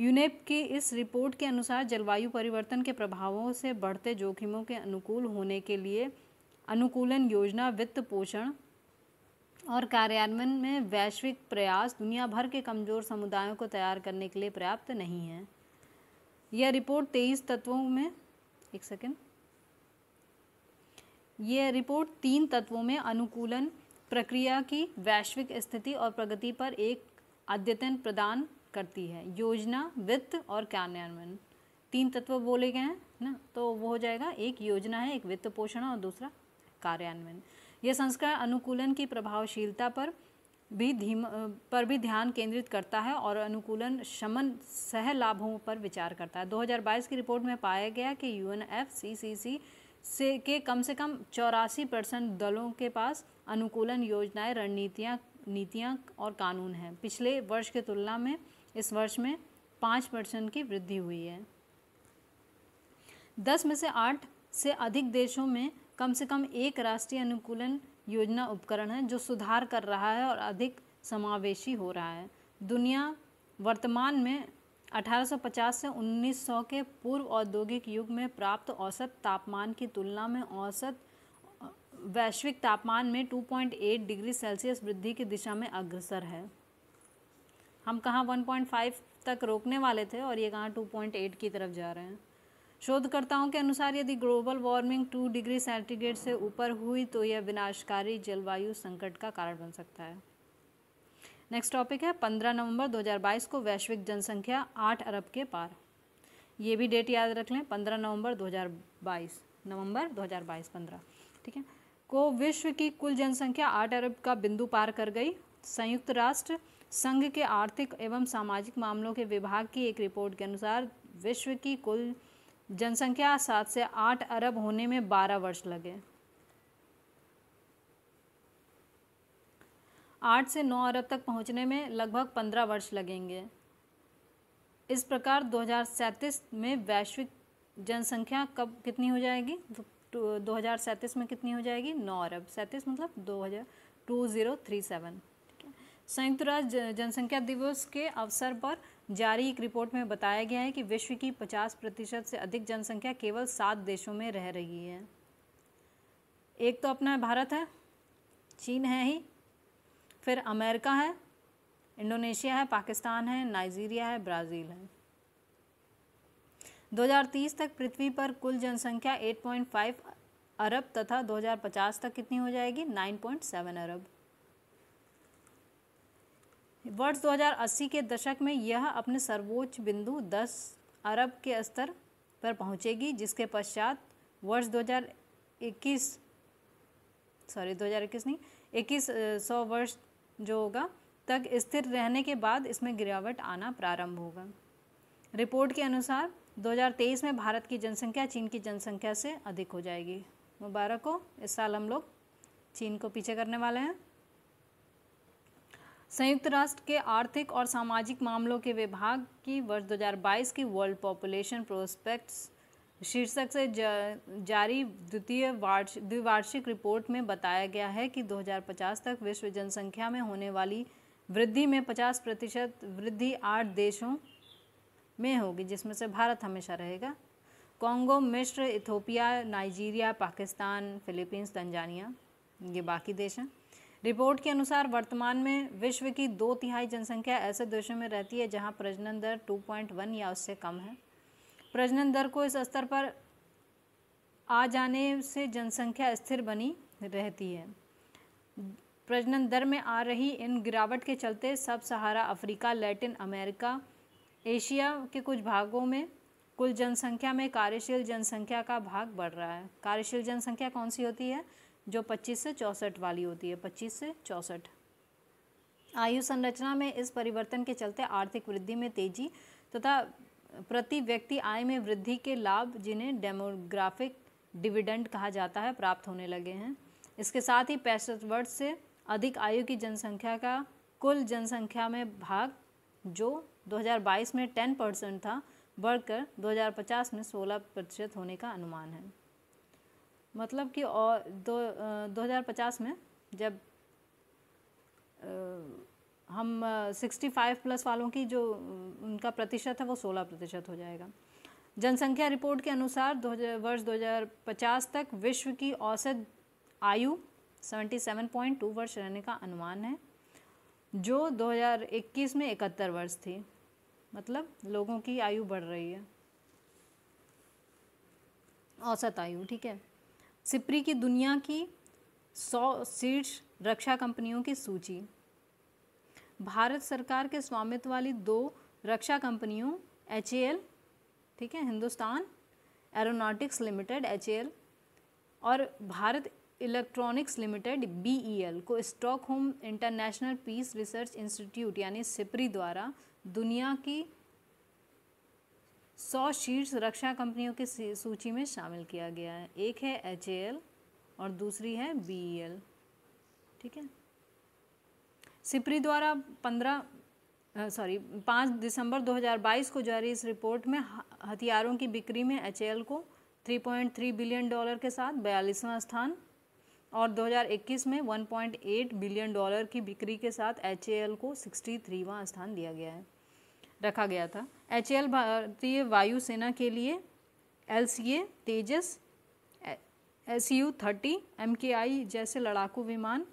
UNEP की इस रिपोर्ट के अनुसार जलवायु परिवर्तन के प्रभावों से बढ़ते जोखिमों के अनुकूल होने के लिए अनुकूलन योजना वित्त पोषण और कार्यान्वयन में वैश्विक प्रयास दुनिया भर के कमज़ोर समुदायों को तैयार करने के लिए पर्याप्त नहीं है यह रिपोर्ट तेईस तत्वों में एक सेकेंड ये रिपोर्ट तीन तत्वों में अनुकूलन प्रक्रिया की वैश्विक स्थिति और प्रगति पर एक अद्यतन प्रदान करती है योजना वित्त और कार्यान्वयन तीन तत्व बोले गए हैं ना तो वो हो जाएगा एक योजना है एक वित्त पोषण और दूसरा कार्यान्वयन यह संस्कार अनुकूलन की प्रभावशीलता पर भी धीम पर भी ध्यान केंद्रित करता है और अनुकूलन शमन सह लाभों पर विचार करता है 2022 की रिपोर्ट में पाया गया कि U N F C C C से के कम से कम चौरासी परसेंट दलों के पास अनुकूलन योजनाएं रणनीतियां नीतियां और कानून हैं पिछले वर्ष की तुलना में इस वर्ष में पाँच परसेंट की वृद्धि हुई है दस में से आठ से अधिक देशों में कम से कम एक राष्ट्रीय अनुकूलन योजना उपकरण है जो सुधार कर रहा है और अधिक समावेशी हो रहा है दुनिया वर्तमान में 1850 से 1900 के पूर्व औद्योगिक युग में प्राप्त औसत तापमान की तुलना में औसत वैश्विक तापमान में 2.8 डिग्री सेल्सियस वृद्धि की दिशा में अग्रसर है हम कहाँ 1.5 तक रोकने वाले थे और ये कहाँ 2.8 की तरफ जा रहे हैं शोधकर्ताओं के अनुसार यदि ग्लोबल वार्मिंग 2 डिग्री सेंटीग्रेड से ऊपर हुई तो यह विनाशकारी जलवायु संकट का कारण बन सकता है नेक्स्ट टॉपिक है पंद्रह नवंबर 2022 को वैश्विक जनसंख्या आठ अरब के पार ये भी डेट याद रख लें पंद्रह नवंबर 2022 नवंबर 2022 पंद्रह ठीक है को विश्व की कुल जनसंख्या आठ अरब का बिंदु पार कर गई संयुक्त राष्ट्र संघ के आर्थिक एवं सामाजिक मामलों के विभाग की एक रिपोर्ट के अनुसार विश्व की कुल जनसंख्या सात से आठ अरब होने में बारह वर्ष लगे आठ से नौ अरब तक पहुंचने में लगभग पंद्रह वर्ष लगेंगे इस प्रकार 2037 में वैश्विक जनसंख्या कब कितनी हो जाएगी दो हज़ार सैंतीस में कितनी हो जाएगी नौ अरब सैंतीस मतलब दो हज़ार टू ज़ीरो थ्री सेवन ठीक है संयुक्त राज्य जनसंख्या दिवस के अवसर पर जारी एक रिपोर्ट में बताया गया है कि विश्व की पचास प्रतिशत से अधिक जनसंख्या केवल सात देशों में रह रही है एक तो अपना भारत है चीन है ही फिर अमेरिका है इंडोनेशिया है पाकिस्तान है नाइजीरिया है ब्राज़ील है 2030 तक पृथ्वी पर कुल जनसंख्या 8.5 अरब तथा 2050 तक कितनी हो जाएगी 9.7 अरब वर्ष 2080 के दशक में यह अपने सर्वोच्च बिंदु 10 अरब के स्तर पर पहुंचेगी जिसके पश्चात वर्ष 2021 सॉरी 2021 नहीं इक्कीस सौ वर्ष जो होगा तक स्थिर रहने के बाद इसमें गिरावट आना प्रारंभ होगा रिपोर्ट के अनुसार 2023 में भारत की जनसंख्या चीन की जनसंख्या से अधिक हो जाएगी मुबारक हो इस साल हम लोग चीन को पीछे करने वाले हैं संयुक्त राष्ट्र के आर्थिक और सामाजिक मामलों के विभाग की वर्ष 2022 की वर्ल्ड पॉपुलेशन प्रोस्पेक्ट्स शीर्षक से जारी द्वितीय वार्ष द्विवार्षिक रिपोर्ट में बताया गया है कि 2050 तक विश्व जनसंख्या में होने वाली वृद्धि में 50 प्रतिशत वृद्धि आठ देशों में होगी जिसमें से भारत हमेशा रहेगा कॉन्गो मिश्र Ethiopia Nigeria Pakistan Philippines Tanzania ये बाकी देश हैं रिपोर्ट के अनुसार वर्तमान में विश्व की दो तिहाई जनसंख्या ऐसे देशों में रहती है जहां प्रजनन दर 2.1 या उससे कम है प्रजनन दर को इस स्तर पर आ जाने से जनसंख्या स्थिर बनी रहती है प्रजनन दर में आ रही इन गिरावट के चलते sub Sahara Africa Latin America Asia के कुछ भागों में कुल जनसंख्या में कार्यशील जनसंख्या का भाग बढ़ रहा है कार्यशील जनसंख्या कौन सी होती है जो 25 से चौंसठ वाली होती है 25 से चौंसठ आयु संरचना में इस परिवर्तन के चलते आर्थिक वृद्धि में तेजी तथा प्रति व्यक्ति आय में वृद्धि के लाभ जिन्हें डेमोग्राफिक डिविडेंड कहा जाता है प्राप्त होने लगे हैं इसके साथ ही पैंसठ वर्ष से अधिक आयु की जनसंख्या का कुल जनसंख्या में भाग जो 2022 में 10 परसेंट था बढ़कर 2050 में 16 प्रतिशत होने का अनुमान है मतलब कि और दो दो में जब हम सिक्सटी फाइव प्लस वालों की जो उनका प्रतिशत है वो सोलह प्रतिशत हो जाएगा जनसंख्या रिपोर्ट के अनुसार दो वर्ष 2050 तक विश्व की औसत आयु 77.2 वर्ष रहने का अनुमान है जो 2021 में इकहत्तर वर्ष थी मतलब लोगों की आयु बढ़ रही है औसत आयु ठीक है सिपरी की दुनिया की सौ शीर्ष रक्षा कंपनियों की सूची भारत सरकार के स्वामित्व वाली दो रक्षा कंपनियों एच ठीक है हिंदुस्तान एरोनॉटिक्स लिमिटेड एच और भारत इलेक्ट्रॉनिक्स लिमिटेड बी को Stockholm International Peace Research Institute यानी सिपरी द्वारा दुनिया की सौ शीर्ष रक्षा कंपनियों की सूची में शामिल किया गया है एक है एच और दूसरी है बी e ठीक है सिपरी द्वारा पंद्रह सॉरी पाँच दिसंबर 2022 को जारी इस रिपोर्ट में हथियारों की बिक्री में एच को 3.3 बिलियन डॉलर के साथ बयालीसवां स्थान और 2021 में 1.8 बिलियन डॉलर की बिक्री के साथ एच को 63वां स्थान दिया गया है रखा गया था एच भारतीय वायुसेना के लिए L Tejas S U thirty M K I जैसे लड़ाकू विमान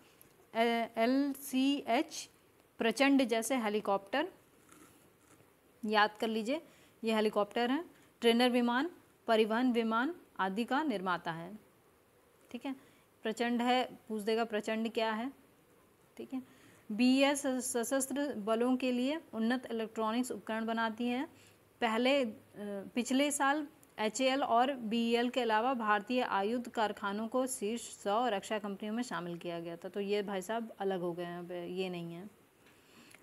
एल सी एच प्रचंड जैसे हेलीकॉप्टर याद कर लीजिए ये हेलीकॉप्टर है ट्रेनर विमान परिवहन विमान आदि का निर्माता है ठीक है प्रचंड है पूछ देगा प्रचंड क्या है ठीक है बी एस सशस्त्र बलों के लिए उन्नत इलेक्ट्रॉनिक्स उपकरण बनाती है पहले पिछले साल एच और बी e के अलावा भारतीय आयुध कारखानों को शीर्ष सौ रक्षा कंपनियों में शामिल किया गया था तो ये भाई साहब अलग हो गए हैं ये नहीं है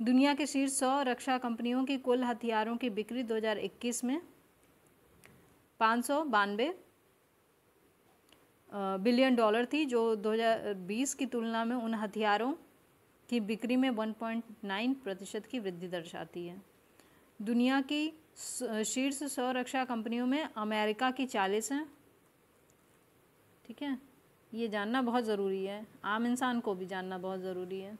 दुनिया के शीर्ष सौ रक्षा कंपनियों की कुल हथियारों की बिक्री 2021 में पाँच सौ बानवे बिलियन डॉलर थी जो 2020 की तुलना में उन हथियारों की बिक्री में 1.9 प्रतिशत की वृद्धि दर्शाती है दुनिया की शीर्ष सौ रक्षा कंपनियों में अमेरिका की चालीस हैं ठीक है ये जानना बहुत ज़रूरी है आम इंसान को भी जानना बहुत ज़रूरी है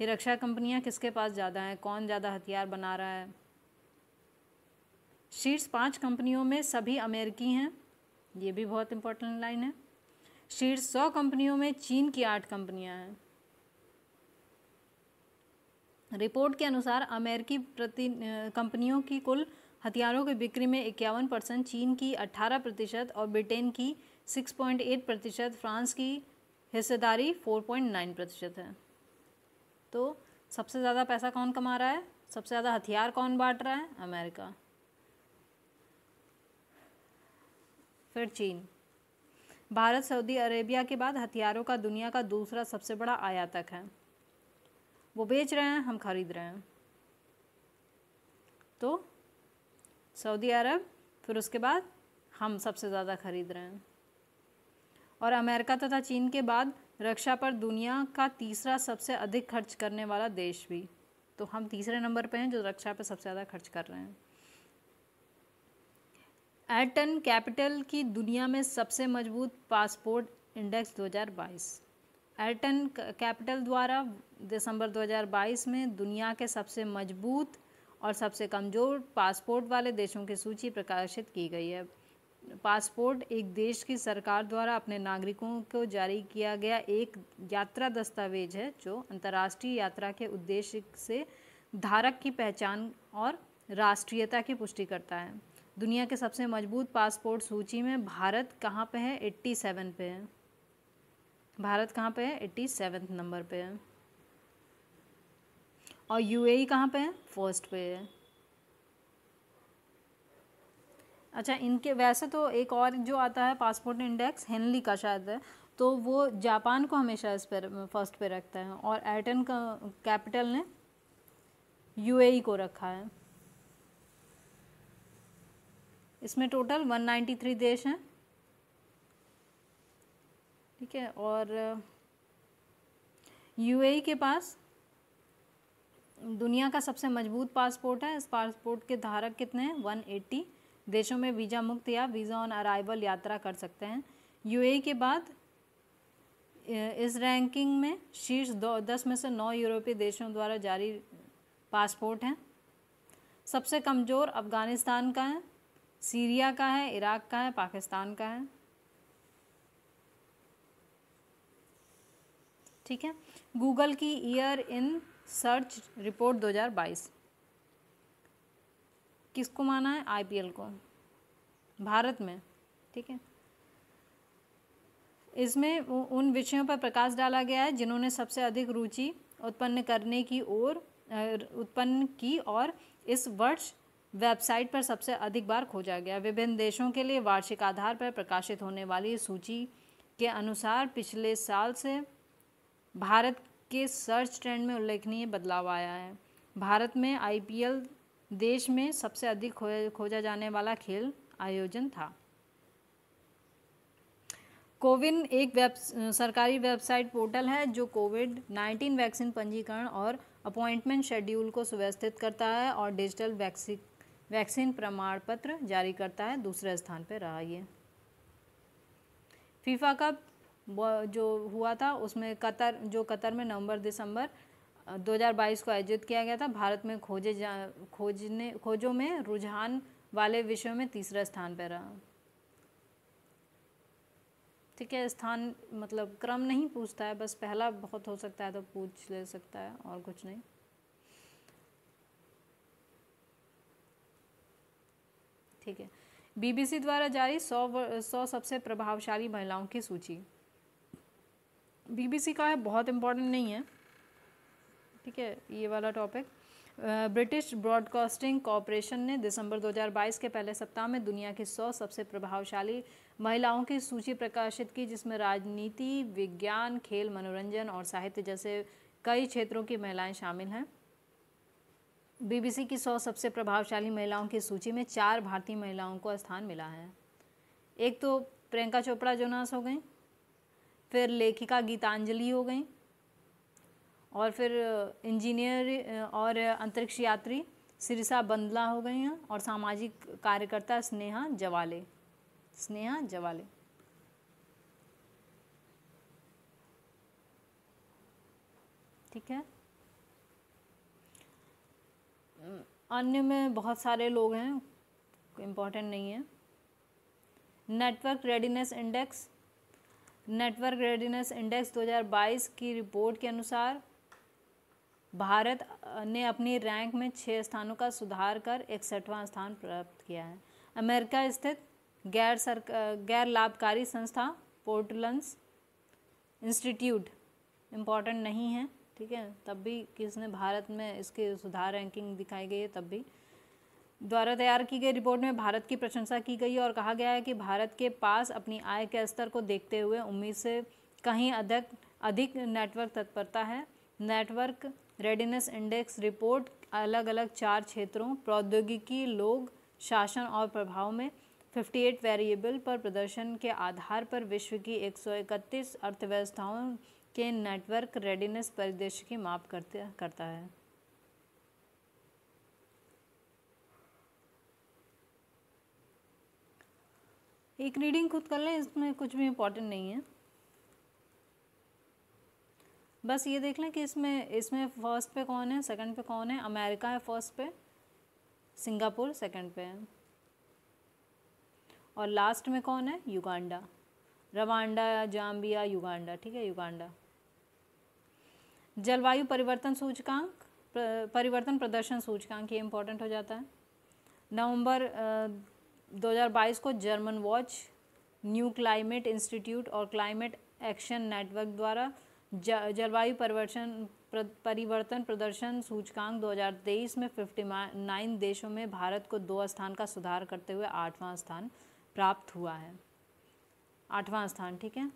ये रक्षा कंपनियां किसके पास ज़्यादा हैं कौन ज़्यादा हथियार बना रहा है शीर्ष पाँच कंपनियों में सभी अमेरिकी हैं ये भी बहुत इंपॉर्टेंट लाइन है शीर्ष सौ कंपनियों में चीन की आठ कंपनियां हैं रिपोर्ट के अनुसार अमेरिकी प्रति कंपनियों की कुल हथियारों की बिक्री में इक्यावन परसेंट चीन की अट्ठारह प्रतिशत और ब्रिटेन की सिक्स पॉइंट एट प्रतिशत फ्रांस की हिस्सेदारी फोर पॉइंट नाइन प्रतिशत है तो सबसे ज़्यादा पैसा कौन कमा रहा है सबसे ज़्यादा हथियार कौन बांट रहा है अमेरिका फिर चीन भारत सऊदी अरेबिया के बाद हथियारों का दुनिया का दूसरा सबसे बड़ा आयातक है वो बेच रहे हैं हम खरीद रहे हैं तो सऊदी अरब फिर उसके बाद हम सबसे ज़्यादा खरीद रहे हैं और अमेरिका तथा चीन के बाद रक्षा पर दुनिया का तीसरा सबसे अधिक खर्च करने वाला देश भी तो हम तीसरे नंबर पे हैं जो रक्षा पर सबसे ज़्यादा खर्च कर रहे हैं एटन कैपिटल की दुनिया में सबसे मजबूत पासपोर्ट इंडेक्स 2022 एल्टन कैपिटल द्वारा दिसंबर 2022 में दुनिया के सबसे मजबूत और सबसे कमज़ोर पासपोर्ट वाले देशों की सूची प्रकाशित की गई है पासपोर्ट एक देश की सरकार द्वारा अपने नागरिकों को जारी किया गया एक यात्रा दस्तावेज है जो अंतर्राष्ट्रीय यात्रा के उद्देश्य से धारक की पहचान और राष्ट्रीयता की पुष्टि करता है दुनिया के सबसे मजबूत पासपोर्ट सूची में भारत कहाँ पे है 87 पे है भारत कहाँ पे है एट्टी सेवन नंबर पे है और यूएई कहाँ पे है फर्स्ट पे है अच्छा इनके वैसे तो एक और जो आता है पासपोर्ट इंडेक्स हेनली का शायद है तो वो जापान को हमेशा इस पर फर्स्ट पे रखता है और एटन का कैपिटल ने यूएई को रखा है इसमें टोटल 193 देश हैं है और यूएई e के पास दुनिया का सबसे मजबूत पासपोर्ट है इस पासपोर्ट के धारक कितने हैं 180 देशों में वीज़ा मुक्त या वीज़ा ऑन अराइवल यात्रा कर सकते हैं यूएई e के बाद इस रैंकिंग में शीर्ष दो दस में से नौ यूरोपीय देशों द्वारा जारी पासपोर्ट हैं सबसे कमज़ोर अफ़गानिस्तान का है सीरिया का है इराक़ का है पाकिस्तान का है ठीक है गूगल की ईयर इन सर्च रिपोर्ट 2022 किसको माना है आईपीएल को भारत में ठीक है इसमें उन विषयों पर प्रकाश डाला गया है जिन्होंने सबसे अधिक रुचि उत्पन्न करने की ओर उत्पन्न की और इस वर्ष वेबसाइट पर सबसे अधिक बार खोजा गया विभिन्न देशों के लिए वार्षिक आधार पर प्रकाशित होने वाली सूची के अनुसार पिछले साल से भारत के सर्च ट्रेंड में उल्लेखनीय बदलाव आया है भारत में आईपीएल देश में सबसे अधिक खोजा जाने वाला खेल आयोजन था कोविन एक वेब सरकारी वेबसाइट पोर्टल है जो कोविड 19 वैक्सीन पंजीकरण और अपॉइंटमेंट शेड्यूल को सुव्यवस्थित करता है और डिजिटल वैक्सी वैक्सीन प्रमाण पत्र जारी करता है दूसरे स्थान पर रहा ये फीफा कप जो हुआ था उसमें कतर जो कतर में नवंबर दिसंबर 2022 को आयोजित किया गया था भारत में खोजे जा खोजने खोजों में रुझान वाले विषयों में तीसरा स्थान पर रहा ठीक है स्थान मतलब क्रम नहीं पूछता है बस पहला बहुत हो सकता है तो पूछ ले सकता है और कुछ नहीं ठीक है बीबीसी द्वारा जारी सौ सौ सबसे प्रभावशाली महिलाओं की सूची बीबीसी का है बहुत इम्पोर्टेंट नहीं है ठीक है ये वाला टॉपिक ब्रिटिश ब्रॉडकास्टिंग कॉरपोरेशन ने दिसंबर 2022 के पहले सप्ताह में दुनिया की सौ सबसे प्रभावशाली महिलाओं की सूची प्रकाशित की जिसमें राजनीति विज्ञान खेल मनोरंजन और साहित्य जैसे कई क्षेत्रों की महिलाएं शामिल हैं बीबीसी की सौ सबसे प्रभावशाली महिलाओं की सूची में चार भारतीय महिलाओं को स्थान मिला है एक तो प्रियंका चोपड़ा जोनास हो गई फिर लेखिका गीतांजलि हो गई और फिर इंजीनियर और अंतरिक्ष यात्री सिरसा बंदला हो गई हैं और सामाजिक कार्यकर्ता स्नेहा जवाले स्नेहा जवाले ठीक है अन्य में बहुत सारे लोग हैं इम्पोर्टेंट नहीं है network readiness index network readiness index 2022 की रिपोर्ट के अनुसार भारत ने अपनी रैंक में छः स्थानों का सुधार कर इकसठवां स्थान प्राप्त किया है अमेरिका स्थित गैर सर गैर लाभकारी संस्था पोर्टलंस इंस्टीट्यूट इम्पॉर्टेंट नहीं है ठीक है तब भी किसने भारत में इसके सुधार रैंकिंग दिखाई गई है तब भी द्वारा तैयार की गई रिपोर्ट में भारत की प्रशंसा की गई और कहा गया है कि भारत के पास अपनी आय के स्तर को देखते हुए उम्मीद से कहीं अधिक अधिक नेटवर्क तत्परता है नेटवर्क रेडीनेस इंडेक्स रिपोर्ट अलग अलग चार क्षेत्रों प्रौद्योगिकी लोग शासन और प्रभाव में 58 वेरिएबल पर प्रदर्शन के आधार पर विश्व की 131 अर्थव्यवस्थाओं के नेटवर्क रेडीनेस परिदृश्य की माप करते करता है एक रीडिंग खुद कर लें इसमें कुछ भी इम्पोर्टेंट नहीं है बस ये देख लें कि इसमें इसमें फर्स्ट पे कौन है सेकंड पे कौन है अमेरिका है फर्स्ट पे सिंगापुर सेकंड पे है और लास्ट में कौन है युगांडा रवांडा जाम्बिया युगांडा ठीक है युगांडा जलवायु परिवर्तन सूचकांक परिवर्तन प्रदर्शन सूचकांक ये इम्पोर्टेंट हो जाता है नवंबर 2022 को German Watch New Climate Institute और क्लाइमेट एक्शन नेटवर्क द्वारा जलवायु परिवर्तन परिवर्तन प्रदर्शन सूचकांक 2023 में 59 देशों में भारत को दो स्थान का सुधार करते हुए आठवां स्थान प्राप्त हुआ है आठवां स्थान ठीक है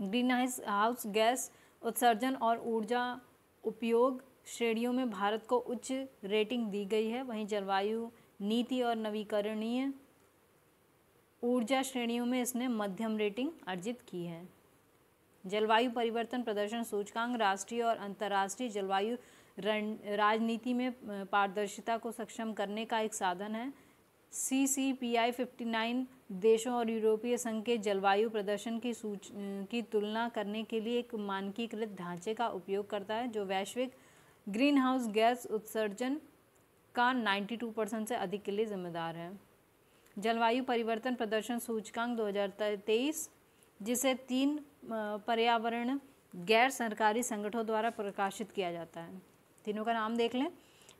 ग्रीन हाउस गैस उत्सर्जन और ऊर्जा उपयोग श्रेणियों में भारत को उच्च रेटिंग दी गई है वहीं जलवायु नीति और नवीकरणीय ऊर्जा श्रेणियों में इसने मध्यम रेटिंग अर्जित की है जलवायु परिवर्तन प्रदर्शन सूचकांक राष्ट्रीय और अंतर्राष्ट्रीय जलवायु राजनीति में पारदर्शिता को सक्षम करने का एक साधन है C C P I fifty nine देशों और यूरोपीय संघ के जलवायु प्रदर्शन की सूच की तुलना करने के लिए एक मानकीकृत ढांचे का उपयोग करता है जो वैश्विक ग्रीन हाउस गैस उत्सर्जन सूचकांक 92 परसेंट से अधिक के लिए जिम्मेदार है जलवायु परिवर्तन प्रदर्शन सूचकांक 2023 जिसे तीन पर्यावरण गैर सरकारी संगठनों द्वारा प्रकाशित किया जाता है तीनों का नाम देख लें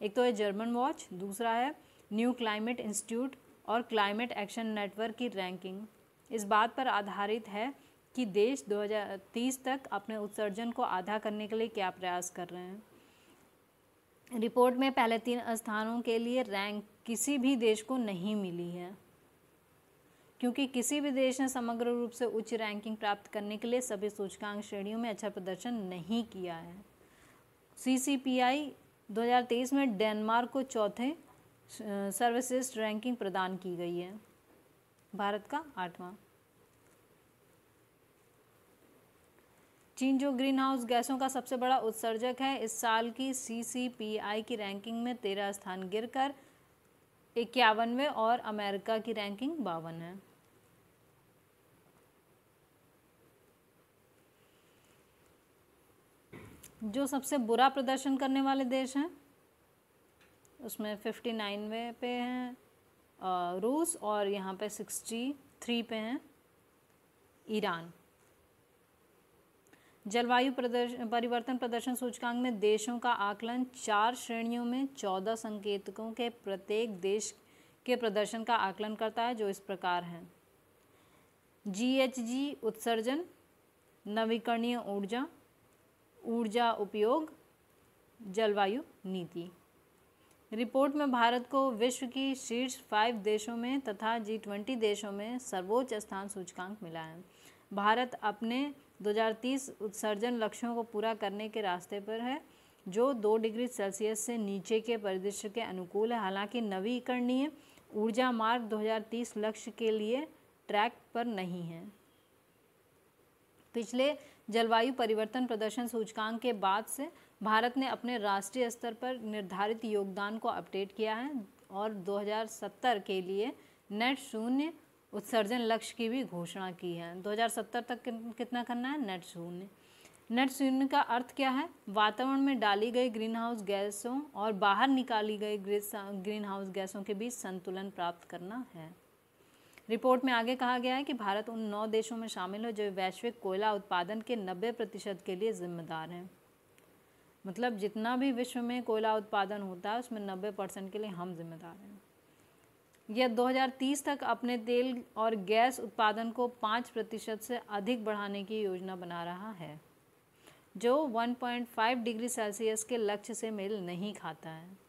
एक तो है जर्मन वॉच दूसरा है न्यू क्लाइमेट इंस्टीट्यूट और क्लाइमेट एक्शन नेटवर्क की रैंकिंग इस बात पर आधारित है कि देश 2030 तक अपने उत्सर्जन को आधा करने के लिए क्या प्रयास कर रहे हैं रिपोर्ट में पहले तीन स्थानों के लिए रैंक किसी भी देश को नहीं मिली है क्योंकि किसी भी देश ने समग्र रूप से उच्च रैंकिंग प्राप्त करने के लिए सभी सूचकांक श्रेणियों में अच्छा प्रदर्शन नहीं किया है हजार 2023 में डेनमार्क को चौथे सर्वश्रेष्ठ रैंकिंग प्रदान की गई है भारत का आठवां चीन जो ग्रीन हाउस गैसों का सबसे बड़ा उत्सर्जक है इस साल की सीसीपीआई की रैंकिंग में तेरह स्थान गिरकर इक्यावनवे और अमेरिका की रैंकिंग बावन है जो सबसे बुरा प्रदर्शन करने वाले देश हैं उसमें फिफ्टी नाइनवे पे हैं रूस और यहाँ पे सिक्सटी थ्री पे हैं ईरान जलवायु प्रदर्शन परिवर्तन प्रदर्शन सूचकांक में देशों का आकलन चार श्रेणियों में चौदह संकेतकों के प्रत्येक देश के प्रदर्शन का आकलन करता है जो इस प्रकार हैं जी उत्सर्जन नवीकरणीय ऊर्जा ऊर्जा उपयोग जलवायु नीति रिपोर्ट में भारत को विश्व की शीर्ष फाइव देशों में तथा जी ट्वेंटी देशों में सर्वोच्च स्थान सूचकांक मिला है भारत अपने 2030 उत्सर्जन लक्ष्यों को पूरा करने के रास्ते पर है जो दो डिग्री सेल्सियस से नीचे के परिदृश्य के अनुकूल है हालांकि नवीकरणीय ऊर्जा मार्ग 2030 लक्ष्य के लिए ट्रैक पर नहीं है पिछले जलवायु परिवर्तन प्रदर्शन सूचकांक के बाद से भारत ने अपने राष्ट्रीय स्तर पर निर्धारित योगदान को अपडेट किया है और 2070 के लिए नेट शून्य उत्सर्जन लक्ष्य की भी घोषणा की है 2070 तक कितना करना है नेट शून्य नेट शून्य का अर्थ क्या है वातावरण में डाली गई ग्रीन हाउस गैसों और बाहर निकाली गई ग्रीन हाउस गैसों के बीच संतुलन प्राप्त करना है रिपोर्ट में आगे कहा गया है कि भारत उन नौ देशों में शामिल है जो वैश्विक कोयला उत्पादन के 90 प्रतिशत के लिए जिम्मेदार हैं मतलब जितना भी विश्व में कोयला उत्पादन होता है उसमें 90 परसेंट के लिए हम जिम्मेदार हैं यह 2030 तक अपने तेल और गैस उत्पादन को 5 प्रतिशत से अधिक बढ़ाने की योजना बना रहा है जो 1.5 डिग्री सेल्सियस के लक्ष्य से मेल नहीं खाता है